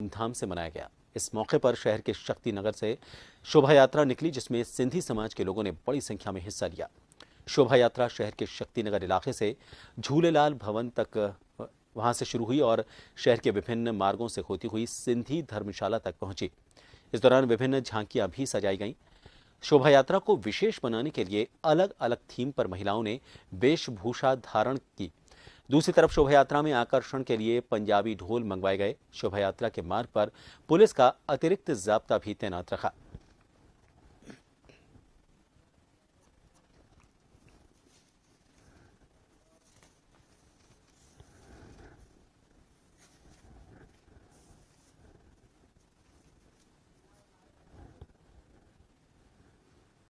धूमधाम से मनाया गया इस मौके पर शहर के शक्ति नगर से शोभा यात्रा निकली जिसमें सिंधी समाज के लोगों ने बड़ी संख्या में हिस्सा लिया शोभा यात्रा शहर के शक्ति नगर इलाके से झूलेलाल भवन तक वहां से शुरू हुई और शहर के विभिन्न मार्गों से होती हुई सिंधी धर्मशाला तक पहुंची इस दौरान विभिन्न झांकियां भी सजाई गईं शोभा यात्रा को विशेष बनाने के लिए अलग अलग थीम पर महिलाओं ने वेशभूषा धारण की दूसरी तरफ शोभा यात्रा में आकर्षण के लिए पंजाबी ढोल मंगवाए गए शोभा यात्रा के मार्ग पर पुलिस का अतिरिक्त जाब्ता भी तैनात रखा